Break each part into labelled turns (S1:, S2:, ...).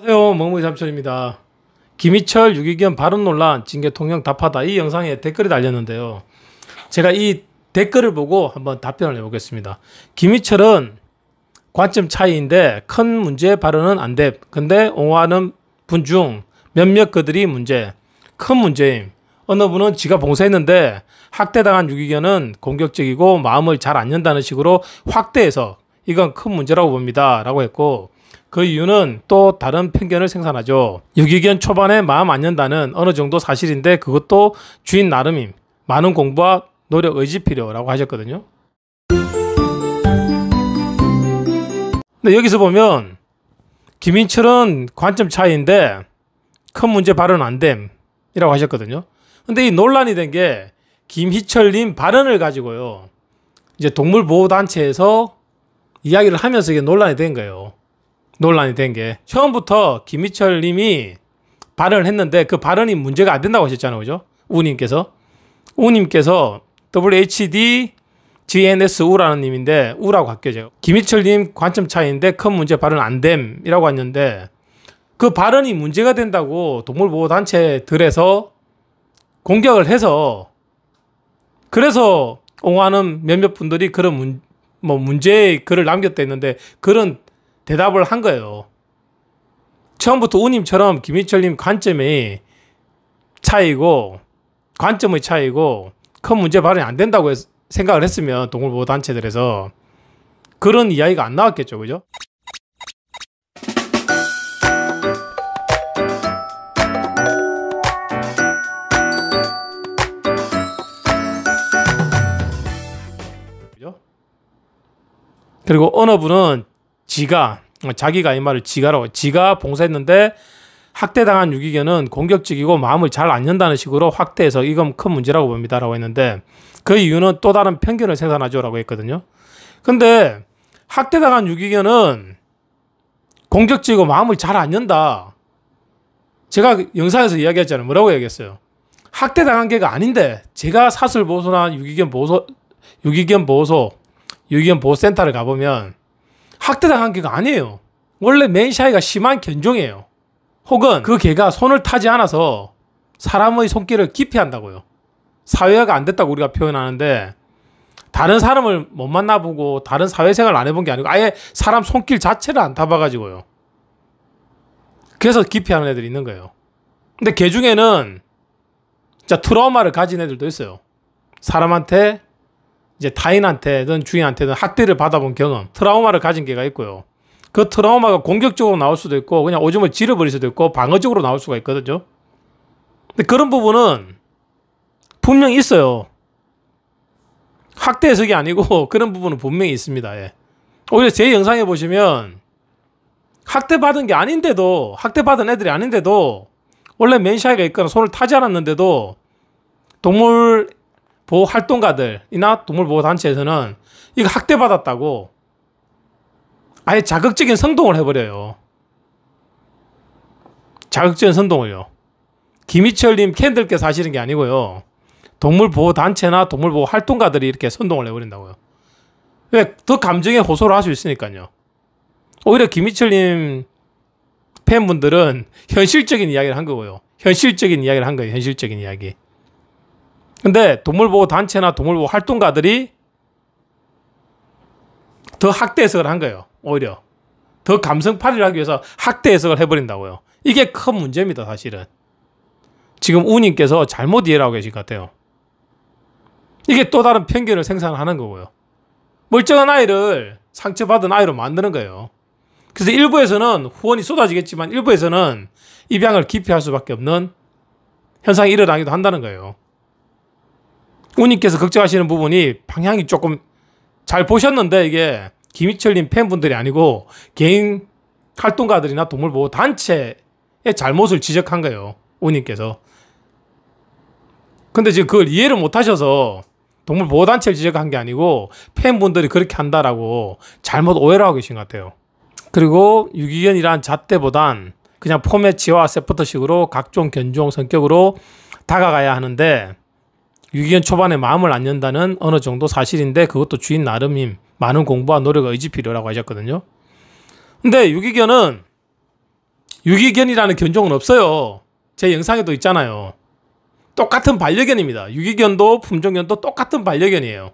S1: 안녕하세요. 먹무이 삼촌입니다. 김희철 유기견 발언 논란 징계 통영 답하다 이 영상에 댓글이 달렸는데요. 제가 이 댓글을 보고 한번 답변을 해보겠습니다. 김희철은 관점 차이인데 큰 문제 발언은 안 돼. 근데 옹호하는 분 중 몇몇 그들이 문제. 큰 문제임. 어느 분은 지가 봉사했는데 학대당한 유기견은 공격적이고 마음을 잘 안 연다는 식으로 확대해서 이건 큰 문제라고 봅니다. 라고 했고 그 이유는 또 다른 편견을 생산하죠. 유기견 초반에 마음 안 연다는 어느 정도 사실인데 그것도 주인 나름임. 많은 공부와 노력 의지 필요라고 하셨거든요. 근데 여기서 보면 김인철은 관점 차이인데 큰 문제 발언 안 됨이라고 하셨거든요. 근데 이 논란이 된 게 김희철님 발언을 가지고요. 이제 동물보호단체에서 이야기를 하면서 이게 논란이 된 거예요. 논란이 된 게 처음부터 김희철 님이 발언을 했는데 그 발언이 문제가 안 된다고 하셨잖아요. 그죠? 우님께서. 우님께서 WHD GNS 우라는 님인데 우라고 바뀌어져요. 김희철 님 관점 차이인데 큰 문제 발언 안 됨이라고 했는데 그 발언이 문제가 된다고 동물보호단체들에서 공격을 해서 그래서 옹호하는 몇몇 분들이 그런 문, 뭐 문제의 글을 남겼다 했는데 그런 대답을 한 거예요. 처음부터 우님처럼 김희철님 관점이 차이고 관점의 차이고 큰 문제 발언이 안 된다고 했, 생각을 했으면 동물보호 단체들에서 그런 이야기가 안 나왔겠죠, 그죠? 그리고 어느 분은 지가 자기가 이 말을 지가로 지가 봉사했는데 학대당한 유기견은 공격적이고 마음을 잘 안 연다는 식으로 확대해서 이건 큰 문제라고 봅니다라고 했는데 그 이유는 또 다른 편견을 생산하죠라고 했거든요. 근데 학대당한 유기견은 공격적이고 마음을 잘 안 연다. 제가 영상에서 이야기했잖아요. 뭐라고 얘기했어요? 학대당한 게가 아닌데 제가 사슬 보호소나 유기견 보호소, 유기견 보호소, 유기견 보호센터를 가보면 학대당한 개가 아니에요. 원래 맨샤이가 심한 견종이에요. 혹은 그 개가 손을 타지 않아서 사람의 손길을 기피한다고요. 사회화가 안 됐다고 우리가 표현하는데 다른 사람을 못 만나보고 다른 사회생활 안 해본 게 아니고 아예 사람 손길 자체를 안 타봐가지고요. 그래서 기피하는 애들이 있는 거예요. 근데 개 중에는 진짜 트라우마를 가진 애들도 있어요. 사람한테 이제 타인한테든 주인한테든 학대를 받아본 경험, 트라우마를 가진 개가 있고요. 그 트라우마가 공격적으로 나올 수도 있고 그냥 오줌을 지려버릴 수도 있고 방어적으로 나올 수가 있거든요. 근데 그런 부분은 분명히 있어요. 학대 해석이 아니고 그런 부분은 분명히 있습니다. 예. 오히려 제 영상에 보시면 학대받은 게 아닌데도 학대받은 애들이 아닌데도 원래 맨샤이가 있거나 손을 타지 않았는데도 동물 보호 활동가들이나 동물보호단체에서는 이거 학대받았다고 아예 자극적인 선동을 해버려요. 자극적인 선동을요. 김희철님 캔들께서 하시는 게 아니고요. 동물보호단체나 동물보호활동가들이 이렇게 선동을 해버린다고요. 왜? 더 감정에 호소를 할 수 있으니까요. 오히려 김희철님 팬분들은 현실적인 이야기를 한 거고요. 현실적인 이야기를 한 거예요. 현실적인 이야기. 근데 동물보호 단체나 동물보호 활동가들이 더 학대 해석을 한 거예요. 오히려. 더 감성팔이를 하기 위해서 학대 해석을 해버린다고요. 이게 큰 문제입니다, 사실은. 지금 우님께서 잘못 이해를 하고 계신 것 같아요. 이게 또 다른 편견을 생산하는 거고요. 멀쩡한 아이를 상처받은 아이로 만드는 거예요. 그래서 일부에서는 후원이 쏟아지겠지만 일부에서는 입양을 기피할 수밖에 없는 현상이 일어나기도 한다는 거예요. 우님께서 걱정하시는 부분이 방향이 조금 잘 보셨는데 이게 김희철님 팬분들이 아니고 개인 활동가들이나 동물보호 단체의 잘못을 지적한 거예요. 우님께서. 근데 지금 그걸 이해를 못 하셔서 동물보호 단체를 지적한 게 아니고 팬분들이 그렇게 한다라고 잘못 오해를 하고 계신 것 같아요. 그리고 유기견이란 잣대보단 그냥 포맷 지와 세포터식으로 각종 견종 성격으로 다가가야 하는데 유기견 초반에 마음을 안 연다는 어느 정도 사실인데 그것도 주인 나름임 많은 공부와 노력과 의지 필요라고 하셨거든요. 근데 유기견은 유기견이라는 견종은 없어요. 제 영상에도 있잖아요. 똑같은 반려견입니다. 유기견도 품종견도 똑같은 반려견이에요.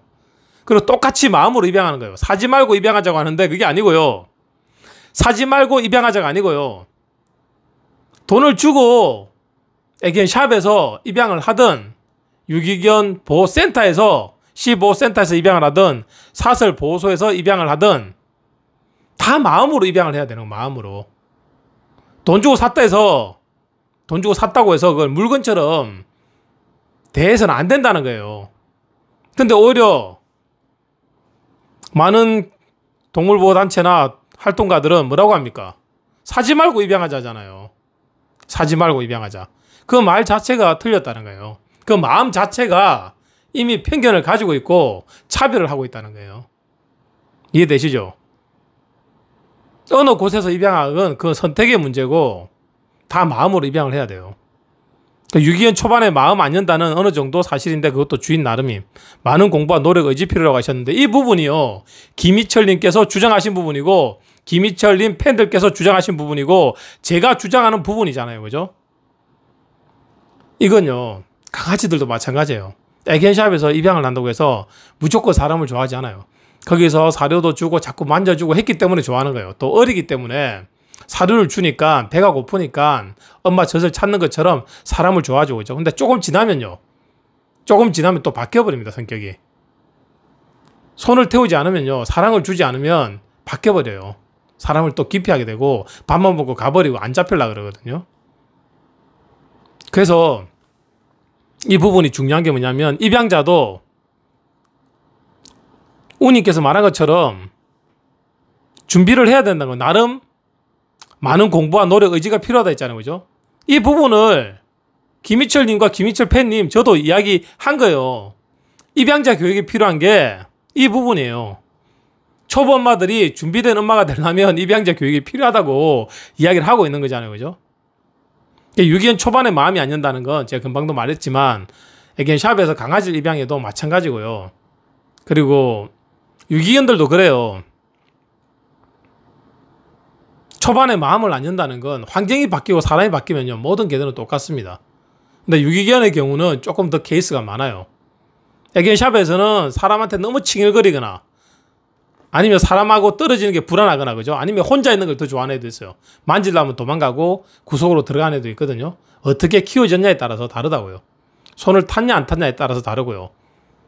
S1: 그리고 똑같이 마음으로 입양하는 거예요. 사지 말고 입양하자고 하는데 그게 아니고요. 사지 말고 입양하자가 아니고요. 돈을 주고 애견 샵에서 입양을 하든 유기견 보호센터에서 시보호센터에서 입양을 하든 사설 보호소에서 입양을 하든 다 마음으로 입양을 해야 되는 거 마음으로 돈 주고 샀다 해서 돈 주고 샀다고 해서 그걸 물건처럼 대해서는 안 된다는 거예요. 근데 오히려 많은 동물보호단체나 활동가들은 뭐라고 합니까? 사지 말고 입양하자잖아요. 사지 말고 입양하자. 그 말 자체가 틀렸다는 거예요. 그 마음 자체가 이미 편견을 가지고 있고 차별을 하고 있다는 거예요. 이해되시죠? 어느 곳에서 입양하건 그 선택의 문제고 다 마음으로 입양을 해야 돼요. 그러니까 유기견 초반에 마음 안 연다는 어느 정도 사실인데 그것도 주인 나름이 많은 공부와 노력 의지 필요라고 하셨는데 이 부분이요. 김희철님께서 주장하신 부분이고 김희철님 팬들께서 주장하신 부분이고 제가 주장하는 부분이잖아요. 그죠? 이건요. 강아지들도 마찬가지예요. 애견샵에서 입양을 한다고 해서 무조건 사람을 좋아하지 않아요. 거기서 사료도 주고 자꾸 만져주고 했기 때문에 좋아하는 거예요. 또 어리기 때문에 사료를 주니까 배가 고프니까 엄마 젖을 찾는 것처럼 사람을 좋아하죠. 그죠? 근데 조금 지나면요. 조금 지나면 또 바뀌어버립니다. 성격이. 손을 태우지 않으면요. 사랑을 주지 않으면 바뀌어버려요. 사람을 또 기피하게 되고 밥만 먹고 가버리고 안 잡힐라 그러거든요. 그래서 이 부분이 중요한 게 뭐냐면 입양자도 우님께서 말한 것처럼 준비를 해야 된다는 거 나름 많은 공부와 노력 의지가 필요하다 했잖아요. 그죠? 이 부분을 김희철 님과 김희철 팬님 저도 이야기 한 거예요. 입양자 교육이 필요한 게 이 부분이에요. 초보 엄마들이 준비된 엄마가 되려면 입양자 교육이 필요하다고 이야기를 하고 있는 거잖아요. 그죠? 유기견 초반에 마음이 안 연다는 건 제가 금방도 말했지만 애견 샵에서 강아지를 입양해도 마찬가지고요. 그리고 유기견들도 그래요. 초반에 마음을 안 연다는 건 환경이 바뀌고 사람이 바뀌면요 모든 개들은 똑같습니다. 근데 유기견의 경우는 조금 더 케이스가 많아요. 애견 샵에서는 사람한테 너무 칭얼거리거나 아니면 사람하고 떨어지는 게 불안하거나 그죠? 아니면 혼자 있는 걸 더 좋아하는 애도 있어요. 만질라면 도망가고 구석으로 들어가는 애도 있거든요. 어떻게 키워졌냐에 따라서 다르다고요. 손을 탔냐 안 탔냐에 따라서 다르고요.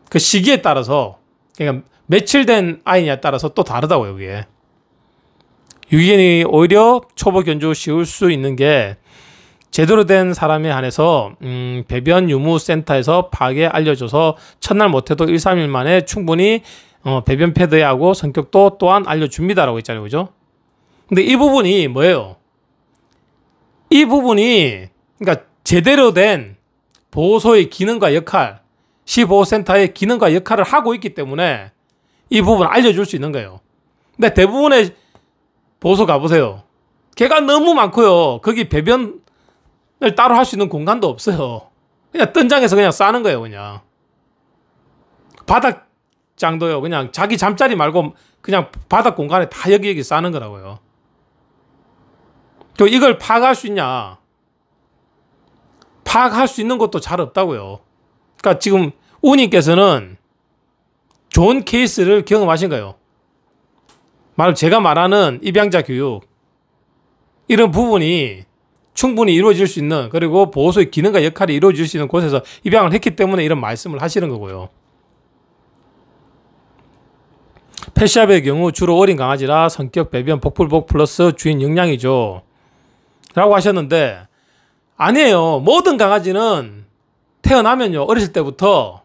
S1: 그 시기에 따라서 그러니까 며칠 된 아이냐에 따라서 또 다르다고요, 그게. 유기견이 오히려 초보 견주 쉬울 수 있는 게 제대로 된 사람에 한해서 음, 배변 유무 센터에서 파악에 알려줘서 첫날 못해도 1, 3일 만에 충분히 어, 배변 패드하고 성격도 또한 알려줍니다라고 했잖아요. 그죠? 근데 이 부분이 뭐예요? 이 부분이 그러니까 제대로 된 보호소의 기능과 역할, 1 5호센터의 기능과 역할을 하고 있기 때문에 이 부분 알려줄 수 있는 거예요. 근데 대부분의 보호소 가보세요. 개가 너무 많고요. 거기 배변을 따로 할 수 있는 공간도 없어요. 그냥 뜬장에서 그냥 싸는 거예요, 그냥. 바닥 장도요. 그냥 자기 잠자리 말고 그냥 바닥 공간에 다 여기 여기 싸는 거라고요. 또 그 이걸 파악할 수 있냐? 파악할 수 있는 것도 잘 없다고요. 그러니까 지금 우님께서는 좋은 케이스를 경험하신 거예요. 말 제가 말하는 입양자 교육 이런 부분이 충분히 이루어질 수 있는 그리고 보호소의 기능과 역할이 이루어질 수 있는 곳에서 입양을 했기 때문에 이런 말씀을 하시는 거고요. 패시아의 경우 주로 어린 강아지라 성격 배변 복불복 플러스 주인 역량이죠 라고 하셨는데 아니에요. 모든 강아지는 태어나면요. 어렸을 때부터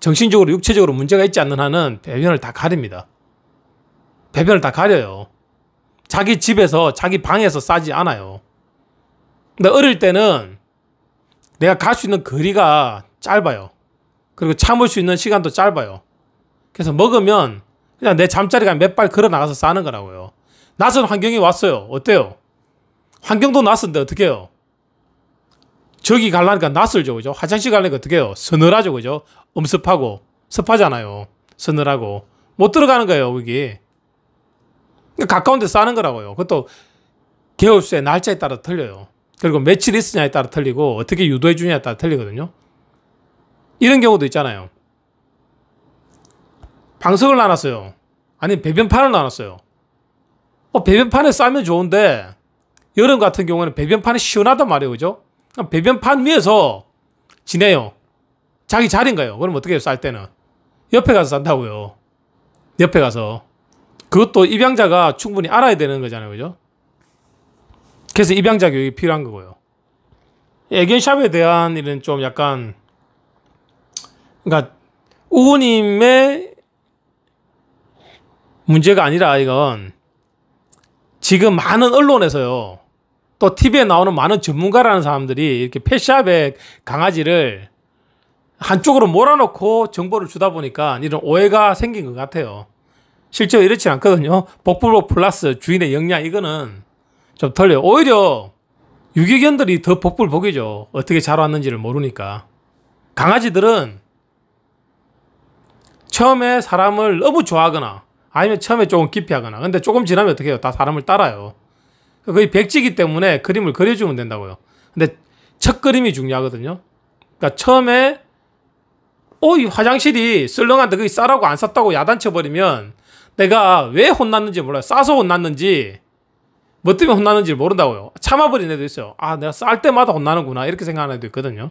S1: 정신적으로 육체적으로 문제가 있지 않는 한은 배변을 다 가립니다. 배변을 다 가려요. 자기 집에서 자기 방에서 싸지 않아요. 근데 어릴 때는 내가 갈 수 있는 거리가 짧아요. 그리고 참을 수 있는 시간도 짧아요. 그래서 먹으면 그냥 내 잠자리가 몇 발 걸어 나가서 싸는 거라고요. 낯선 환경이 왔어요. 어때요? 환경도 낯선데 어떻게 해요? 저기 갈라니까 낯설죠, 그죠? 화장실 갈라니까 어떻게 해요? 서늘하죠, 그죠? 엄습하고, 습하잖아요. 서늘하고. 못 들어가는 거예요, 거기. 그러니까 가까운 데 싸는 거라고요. 그것도 개업수의 날짜에 따라 틀려요. 그리고 며칠 있으냐에 따라 틀리고, 어떻게 유도해 주냐에 따라 틀리거든요. 이런 경우도 있잖아요. 방석을 나눴어요. 아니 배변판을 나눴어요. 어, 배변판에 싸면 좋은데 여름 같은 경우는 에 배변판이 시원하단 말이에요. 그죠? 배변판 위에서 지내요. 자기 자리인가요? 그럼 어떻게 해요? 쌀 때는. 옆에 가서 산다고요. 옆에 가서. 그것도 입양자가 충분히 알아야 되는 거잖아요. 그죠? 그래서 입양자 교육이 필요한 거고요. 애견샵에 대한 이런 좀 약간, 그러니까, 우우님의 문제가 아니라 이건 지금 많은 언론에서요. 또 TV에 나오는 많은 전문가라는 사람들이 이렇게 펫샵의 강아지를 한쪽으로 몰아놓고 정보를 주다 보니까 이런 오해가 생긴 것 같아요. 실제로 이렇진 않거든요. 복불복 플러스 주인의 역량 이거는 좀털려요 오히려 유기견들이 더 복불복이죠. 어떻게 자라왔는지를 모르니까. 강아지들은 처음에 사람을 너무 좋아하거나 아니면 처음에 조금 깊이 하거나. 근데 조금 지나면 어떻게 해요? 다 사람을 따라요. 거의 백지기 때문에 그림을 그려주면 된다고요. 근데 첫 그림이 중요하거든요. 그러니까 처음에 어, 이 화장실이 썰렁한데 그게 싸라고 안 쌌다고 야단쳐버리면 내가 왜 혼났는지 몰라요. 싸서 혼났는지 뭐 때문에 혼났는지 모른다고요. 참아버린 애도 있어요. 아, 내가 쌀 때마다 혼나는구나. 이렇게 생각하는 애도 있거든요.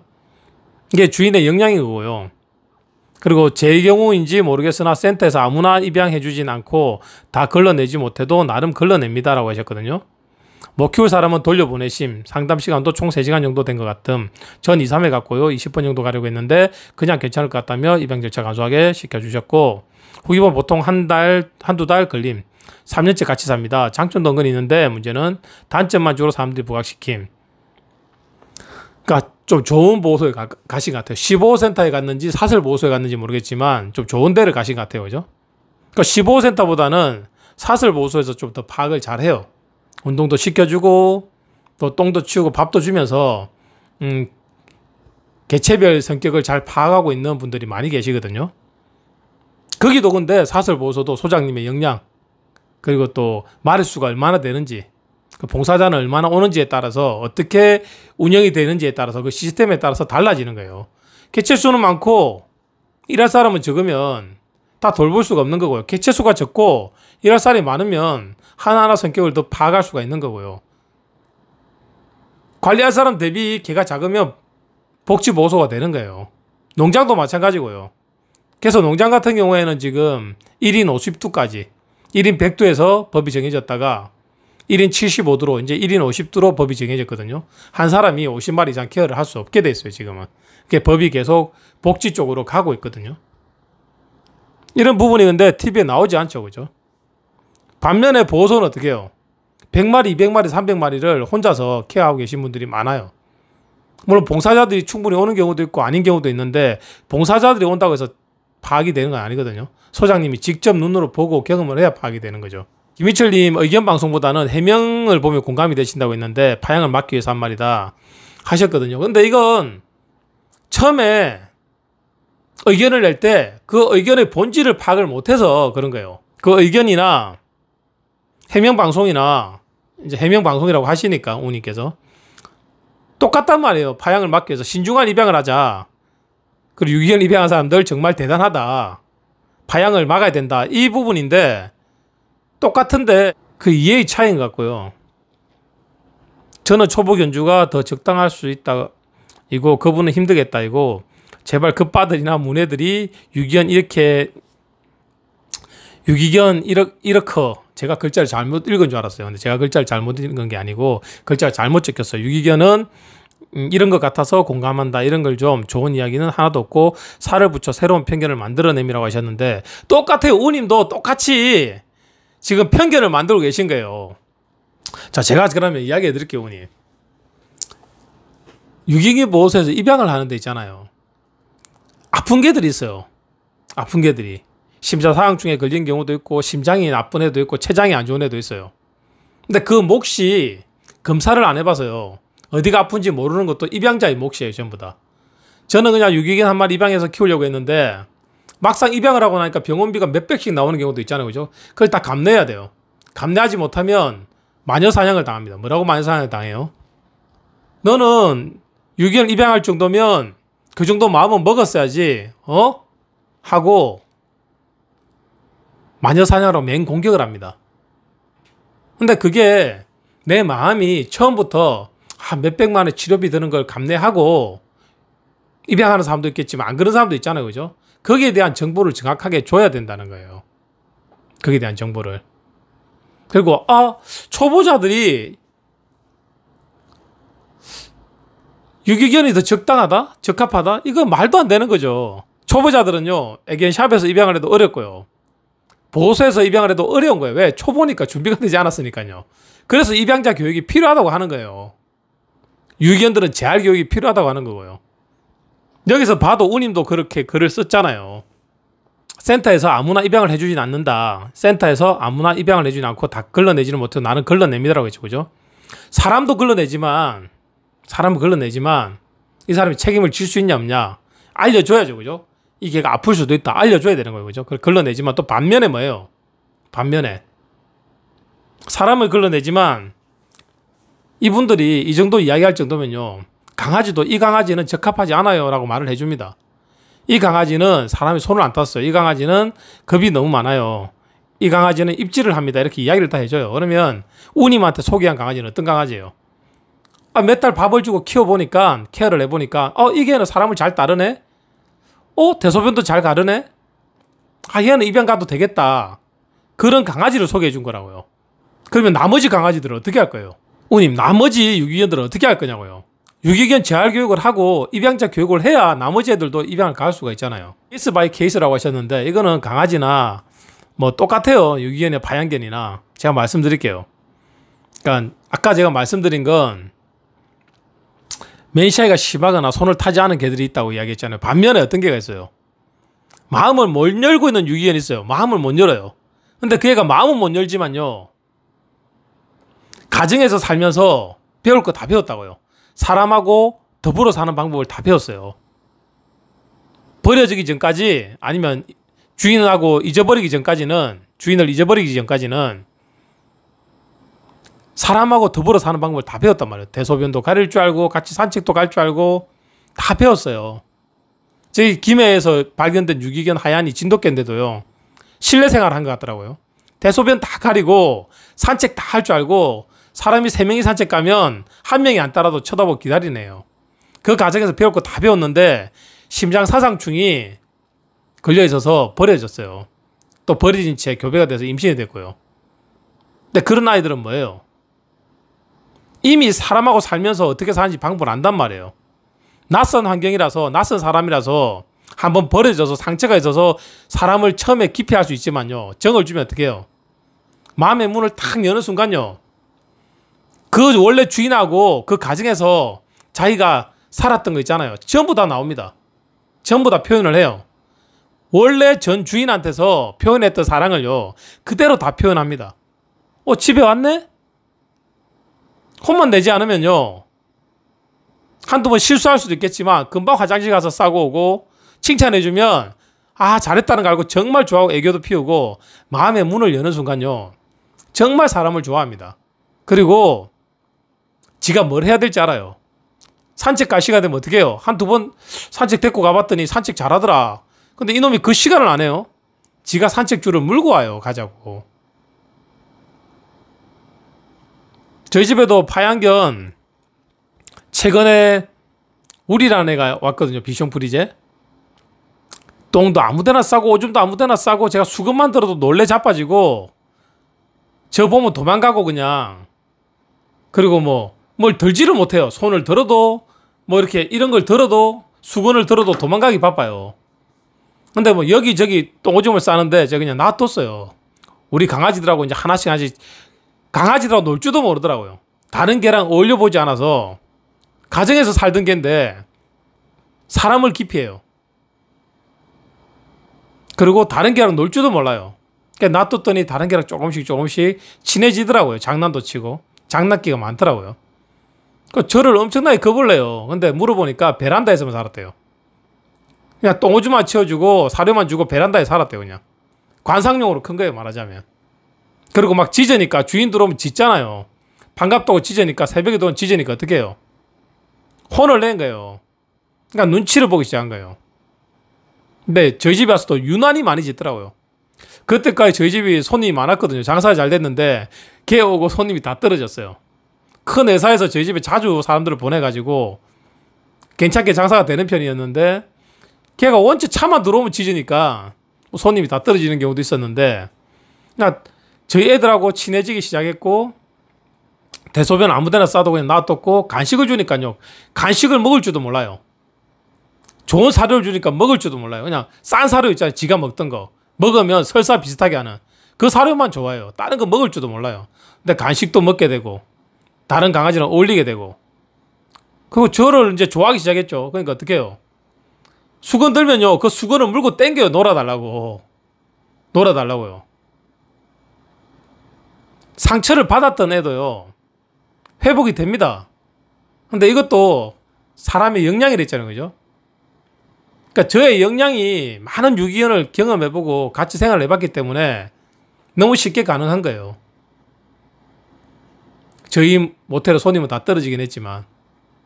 S1: 이게 주인의 역량인 거고요. 그리고 제 경우인지 모르겠으나 센터에서 아무나 입양해 주진 않고 다 걸러내지 못해도 나름 걸러냅니다라고 하셨거든요. 뭐 키울 사람은 돌려보내심. 상담 시간도 총 3시간 정도 된 것 같음. 전 2, 3회 갔고요. 20분 정도 가려고 했는데 그냥 괜찮을 것 같다며 입양 절차 간소하게 시켜주셨고 후기본 보통 한 달, 한두 달 걸림. 3년째 같이 삽니다. 장점도 은근 있는데 문제는 단점만 주로 사람들이 부각시킴. 그러니까 좀 좋은 보호소에 가, 가신 것 같아요. 15센터에 갔는지 사설 보호소에 갔는지 모르겠지만 좀 좋은 데를 가신 것 같아요. 그죠? 그러니까 15센터보다는 사설 보호소에서 좀 더 파악을 잘 해요. 운동도 시켜주고 또 똥도 치우고 밥도 주면서 음, 개체별 성격을 잘 파악하고 있는 분들이 많이 계시거든요. 거기도 근데 사설 보호소도 소장님의 역량 그리고 또말릿수가 얼마나 되는지 그 봉사자는 얼마나 오는지에 따라서 어떻게 운영이 되는지에 따라서 그 시스템에 따라서 달라지는 거예요. 개체수는 많고 일할 사람은 적으면 다 돌볼 수가 없는 거고요. 개체수가 적고 일할 사람이 많으면 하나하나 성격을 더 파악할 수가 있는 거고요. 관리할 사람 대비 개가 작으면 복지 보소가 되는 거예요. 농장도 마찬가지고요. 그래서 농장 같은 경우에는 지금 1인 50두까지 1인 100두에서 법이 정해졌다가 1인 75도로 이제 1인 50도로 법이 정해졌거든요. 한 사람이 50마리 이상 케어를 할 수 없게 돼있어요 지금은. 그게 법이 계속 복지 쪽으로 가고 있거든요. 이런 부분이 근데 TV에 나오지 않죠, 그죠? 반면에 보호소는 어떻게 해요? 100마리, 200마리, 300마리를 혼자서 케어하고 계신 분들이 많아요. 물론 봉사자들이 충분히 오는 경우도 있고 아닌 경우도 있는데 봉사자들이 온다고 해서 파악이 되는 건 아니거든요. 소장님이 직접 눈으로 보고 경험을 해야 파악이 되는 거죠. 김희철님 의견 방송보다는 해명을 보면 공감이 되신다고 했는데 파양을 막기 위해서 한 말이다 하셨거든요. 근데 이건 처음에 의견을 낼 때 그 의견의 본질을 파악을 못해서 그런 거예요. 그 의견이나 해명 방송이나 이제 해명 방송이라고 하시니까 우님께서 똑같단 말이에요. 파양을 막기 위해서 신중한 입양을 하자. 그리고 유기견 입양한 사람들 정말 대단하다. 파양을 막아야 된다. 이 부분인데 똑같은데 그 이해의 차이인 것 같고요. 저는 초보 견주가 더 적당할 수 있다 이고 그분은 힘들겠다 이고 제발 급바들이나 그 문해들이 유기견 이렇게 유기견 이렇 이렇게 제가 글자를 잘못 읽은 줄 알았어요. 근데 제가 글자를 잘못 읽은 게 아니고 글자를 잘못 적혔어요. 유기견은 음, 이런 것 같아서 공감한다 이런 걸 좀 좋은 이야기는 하나도 없고 살을 붙여 새로운 편견을 만들어냄이라고 하셨는데 똑같아요. 우님도 똑같이 지금 편견을 만들고 계신 거예요. 자, 제가 그러면 이야기해 드릴게요, 어머니. 유기견 보호소에서 입양을 하는 데 있잖아요. 아픈 개들이 있어요. 아픈 개들이. 심사사항증에 걸린 경우도 있고 심장이 나쁜 애도 있고 췌장이 안 좋은 애도 있어요. 근데 그 몫이 검사를 안 해봐서요. 어디가 아픈지 모르는 것도 입양자의 몫이에요, 전부 다. 저는 그냥 유기견 한 마리 입양해서 키우려고 했는데 막상 입양을 하고 나니까 병원비가 몇백씩 나오는 경우도 있잖아요. 그죠? 그걸 다 감내해야 돼요. 감내하지 못하면 마녀 사냥을 당합니다. 뭐라고 마녀 사냥을 당해요? 너는 6개월 입양할 정도면 그 정도 마음은 먹었어야지, 어? 하고 마녀 사냥으로 맹 공격을 합니다. 근데 그게 내 마음이 처음부터 한 아, 몇백만 원의 치료비 드는 걸 감내하고 입양하는 사람도 있겠지만 안 그런 사람도 있잖아요. 그죠? 거기에 대한 정보를 정확하게 줘야 된다는 거예요. 거기에 대한 정보를. 그리고 아 초보자들이 유기견이 더 적당하다? 적합하다? 이거 말도 안 되는 거죠. 초보자들은요. 애견샵에서 입양을 해도 어렵고요. 보호소에서 입양을 해도 어려운 거예요. 왜? 초보니까 준비가 되지 않았으니까요. 그래서 입양자 교육이 필요하다고 하는 거예요. 유기견들은 재활 교육이 필요하다고 하는 거고요. 여기서 봐도 우님도 그렇게 글을 썼잖아요. 센터에서 아무나 입양을 해주진 않는다. 센터에서 아무나 입양을 해주진 않고 다 걸러내지는 못해도 나는 걸러냅니다라고 했죠. 그죠? 사람도 걸러내지만, 사람은 걸러내지만, 이 사람이 책임을 질 수 있냐, 없냐. 알려줘야죠. 그죠? 이 개가 아플 수도 있다. 알려줘야 되는 거예요. 그죠? 그걸 걸러내지만 또 반면에 뭐예요? 반면에. 사람을 걸러내지만, 이분들이 이 정도 이야기할 정도면요. 강아지도 이 강아지는 적합하지 않아요 라고 말을 해줍니다. 이 강아지는 사람이 손을 안 땄어요. 이 강아지는 겁이 너무 많아요. 이 강아지는 입질을 합니다. 이렇게 이야기를 다 해줘요. 그러면 우님한테 소개한 강아지는 어떤 강아지예요? 아, 몇 달 밥을 주고 키워보니까 케어를 해보니까 어 이게는 사람을 잘 따르네? 어 대소변도 잘 가르네? 아 얘는 입양 가도 되겠다. 그런 강아지를 소개해 준 거라고요. 그러면 나머지 강아지들은 어떻게 할 거예요? 우님 나머지 유기견들은 어떻게 할 거냐고요? 유기견 재활 교육을 하고 입양자 교육을 해야 나머지 애들도 입양을 갈 수가 있잖아요. 케이스 바이 케이스라고 하셨는데 이거는 강아지나 뭐 똑같아요. 유기견의 파양견이나 제가 말씀드릴게요. 그러니까 아까 제가 말씀드린 건 맨시아이가 심하거나 손을 타지 않은 개들이 있다고 이야기했잖아요. 반면에 어떤 개가 있어요? 마음을 못 열고 있는 유기견이 있어요. 마음을 못 열어요. 근데 그 애가 마음은 못 열지만요. 가정에서 살면서 배울 거 다 배웠다고요. 사람하고 더불어 사는 방법을 다 배웠어요. 버려지기 전까지 아니면 주인하고 잊어버리기 전까지는 주인을 잊어버리기 전까지는 사람하고 더불어 사는 방법을 다 배웠단 말이에요. 대소변도 가릴 줄 알고 같이 산책도 갈 줄 알고 다 배웠어요. 저희 김해에서 발견된 유기견 하얀이 진돗개인데도요. 실내 생활을 한 것 같더라고요. 대소변 다 가리고 산책 다 할 줄 알고 사람이 세 명이 산책 가면 한 명이 안 따라도 쳐다보고 기다리네요. 그 과정에서 배울 거 다 배웠는데 심장 사상충이 걸려 있어서 버려졌어요. 또 버려진 채 교배가 돼서 임신이 됐고요. 근데 그런 아이들은 뭐예요? 이미 사람하고 살면서 어떻게 사는지 방법을 안단 말이에요. 낯선 환경이라서 낯선 사람이라서 한번 버려져서 상처가 있어서 사람을 처음에 기피할 수 있지만요. 정을 주면 어떻게 해요? 마음의 문을 탁 여는 순간요. 그 원래 주인하고 그 가정에서 자기가 살았던 거 있잖아요. 전부 다 나옵니다. 전부 다 표현을 해요. 원래 전 주인한테서 표현했던 사랑을요. 그대로 다 표현합니다. 어, 집에 왔네? 혼만 내지 않으면요. 한두 번 실수할 수도 있겠지만 금방 화장실 가서 싸고 오고 칭찬해주면 아, 잘했다는 거 알고 정말 좋아하고 애교도 피우고 마음의 문을 여는 순간요. 정말 사람을 좋아합니다. 그리고 지가 뭘 해야 될지 알아요. 산책 갈 시간 되면 뭐 어떻게 해요? 한 두 번 산책 데리고 가봤더니 산책 잘하더라. 근데 이놈이 그 시간을 안 해요. 지가 산책줄을 물고 와요. 가자고. 저희 집에도 파양견 최근에 우리라는 애가 왔거든요. 비숑프리제. 똥도 아무데나 싸고 오줌도 아무데나 싸고 제가 수건만 들어도 놀래 자빠지고 저 보면 도망가고 그냥 그리고 뭐뭘 들지를 못해요. 손을 들어도 뭐 이렇게 이런 걸 들어도 수건을 들어도 도망가기 바빠요. 근데 뭐 여기저기 똥오줌을 싸는데 제가 그냥 놔뒀어요. 우리 강아지들하고 이제 하나씩 하나씩 강아지들하고 놀 줄도 모르더라고요. 다른 개랑 어울려 보지 않아서 가정에서 살던 개인데 사람을 기피해요. 그리고 다른 개랑 놀 줄도 몰라요. 그러니까 놔뒀더니 다른 개랑 조금씩 조금씩 친해지더라고요. 장난도 치고 장난기가 많더라고요. 그 저를 엄청나게 겁을 내요. 근데 물어보니까 베란다에서만 살았대요. 그냥 똥오줌만 치워주고 사료만 주고 베란다에 살았대요, 그냥. 관상용으로 큰 거예요, 말하자면. 그리고 막 짖으니까 주인 들어오면 짖잖아요. 반갑다고 짖으니까 새벽에 돈 짖으니까 어떻게 해요? 혼을 낸 거예요. 그러니까 눈치를 보기 시작한 거예요. 근데 저희 집에 와서도 유난히 많이 짖더라고요. 그때까지 저희 집이 손님이 많았거든요. 장사가 잘 됐는데 개 오고 손님이 다 떨어졌어요. 큰 회사에서 저희 집에 자주 사람들을 보내가지고 괜찮게 장사가 되는 편이었는데 걔가 원체 차만 들어오면 짖으니까 뭐 손님이 다 떨어지는 경우도 있었는데 나 저희 애들하고 친해지기 시작했고 대소변 아무데나 싸도 그냥 놔뒀고 간식을 주니까요 간식을 먹을 줄도 몰라요 좋은 사료를 주니까 먹을 줄도 몰라요 그냥 싼 사료 있잖아요 지가 먹던 거 먹으면 설사 비슷하게 하는 그 사료만 좋아요 다른 거 먹을 줄도 몰라요 근데 간식도 먹게 되고 다른 강아지랑 어울리게 되고 그리고 저를 이제 좋아하기 시작했죠. 그러니까 어떻게 해요? 수건 들면요. 그 수건을 물고 땡겨요. 놀아달라고. 놀아달라고요. 상처를 받았던 애도요. 회복이 됩니다. 근데 이것도 사람의 역량이라 했잖아요. 그죠? 그러니까 저의 역량이 많은 유기견을 경험해보고 같이 생활을 해봤기 때문에 너무 쉽게 가능한 거예요. 저희 모텔의 손님은 다 떨어지긴 했지만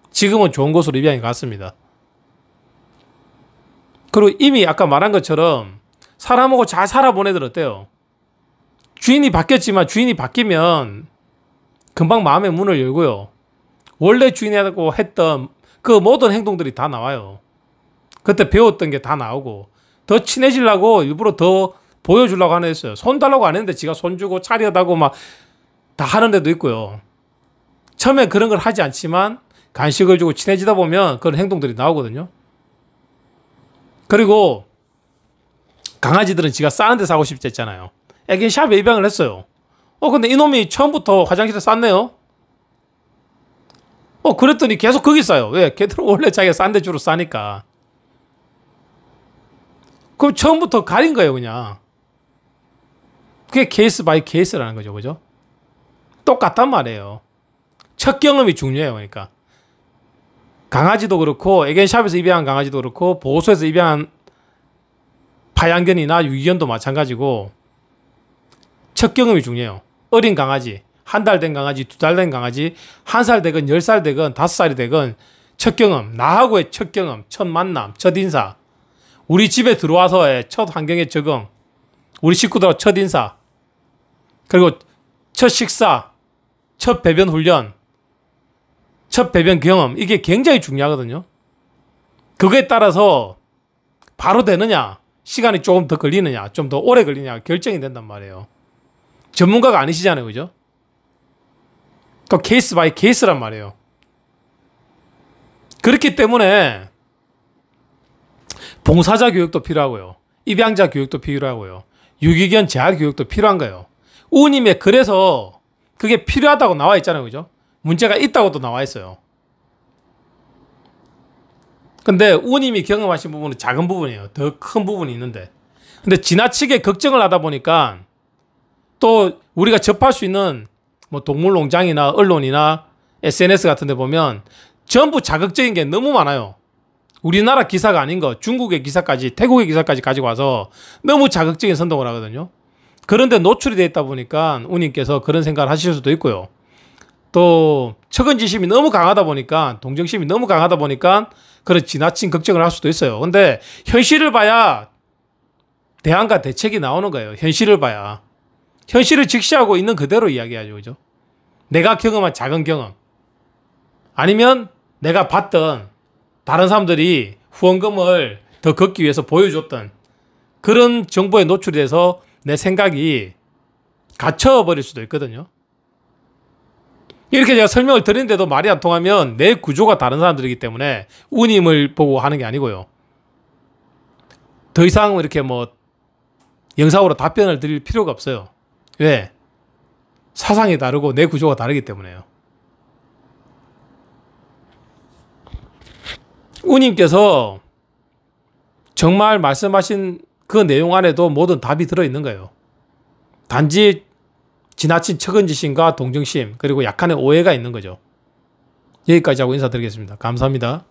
S1: 지금은 좋은 곳으로 입양이 갔습니다. 그리고 이미 아까 말한 것처럼 사람하고 잘살아보내들 어때요? 주인이 바뀌었지만 주인이 바뀌면 금방 마음의 문을 열고요. 원래 주인이라고 했던 그 모든 행동들이 다 나와요. 그때 배웠던 게 다 나오고 더 친해지려고 일부러 더 보여주려고 하는 했어요. 손 달라고 안 했는데 지가 손 주고 차려다고 막 다 하는 데도 있고요. 처음에 그런 걸 하지 않지만 간식을 주고 친해지다 보면 그런 행동들이 나오거든요. 그리고 강아지들은 지가 싸는데 사고 싶지 했잖아요. 애긴 샵에 입양을 했어요. 어, 근데 이놈이 처음부터 화장실에 쌌네요? 어, 그랬더니 계속 거기 싸요. 왜? 걔들은 원래 자기가 싼 데 주로 싸니까. 그럼 처음부터 가린 거예요, 그냥. 그게 케이스 바이 케이스라는 거죠, 그죠? 똑같단 말이에요. 첫 경험이 중요해요. 그러니까. 강아지도 그렇고 애견샵에서 입양한 강아지도 그렇고 보호소에서 입양한 파양견이나 유기견도 마찬가지고 첫 경험이 중요해요. 어린 강아지, 한 달 된 강아지, 두 달 된 강아지, 한 살 되건 열 살 되건 다섯 살이 되건 첫 경험, 나하고의 첫 경험, 첫 만남, 첫 인사, 우리 집에 들어와서의 첫 환경에 적응, 우리 식구들하첫 인사, 그리고 첫 식사, 첫 배변 훈련, 첫 배변 경험 이게 굉장히 중요하거든요. 그거에 따라서 바로 되느냐, 시간이 조금 더 걸리느냐, 좀 더 오래 걸리냐 결정이 된단 말이에요. 전문가가 아니시잖아요, 그죠? 그 케이스 바이 케이스란 말이에요. 그렇기 때문에 봉사자 교육도 필요하고요. 입양자 교육도 필요하고요. 유기견 재활 교육도 필요한 거예요. 우님의 그래서 그게 필요하다고 나와 있잖아요. 그죠? 문제가 있다고도 나와 있어요. 근데 우님이 경험하신 부분은 작은 부분이에요. 더 큰 부분이 있는데. 근데 지나치게 걱정을 하다 보니까 또 우리가 접할 수 있는 뭐 동물 농장이나 언론이나 SNS 같은 데 보면 전부 자극적인 게 너무 많아요. 우리나라 기사가 아닌 거, 중국의 기사까지, 태국의 기사까지 가지고 와서 너무 자극적인 선동을 하거든요. 그런데 노출이 돼 있다 보니까 우님께서 그런 생각을 하실 수도 있고요. 또 측은지심이 너무 강하다 보니까 동정심이 너무 강하다 보니까 그런 지나친 걱정을 할 수도 있어요. 근데 현실을 봐야 대안과 대책이 나오는 거예요. 현실을 봐야. 현실을 직시하고 있는 그대로 이야기하죠. 그죠? 내가 경험한 작은 경험. 아니면 내가 봤던 다른 사람들이 후원금을 더 걷기 위해서 보여줬던 그런 정보에 노출이 돼서 내 생각이 갇혀버릴 수도 있거든요. 이렇게 제가 설명을 드리는데도 말이 안 통하면 내 구조가 다른 사람들이기 때문에 운임을 보고 하는 게 아니고요. 더 이상 이렇게 뭐 영상으로 답변을 드릴 필요가 없어요. 왜? 사상이 다르고 내 구조가 다르기 때문에요. 운님께서 정말 말씀하신 그 내용 안에도 모든 답이 들어있는 거예요. 단지 지나친 측은지심과 동정심 그리고 약간의 오해가 있는 거죠. 여기까지 하고 인사드리겠습니다. 감사합니다.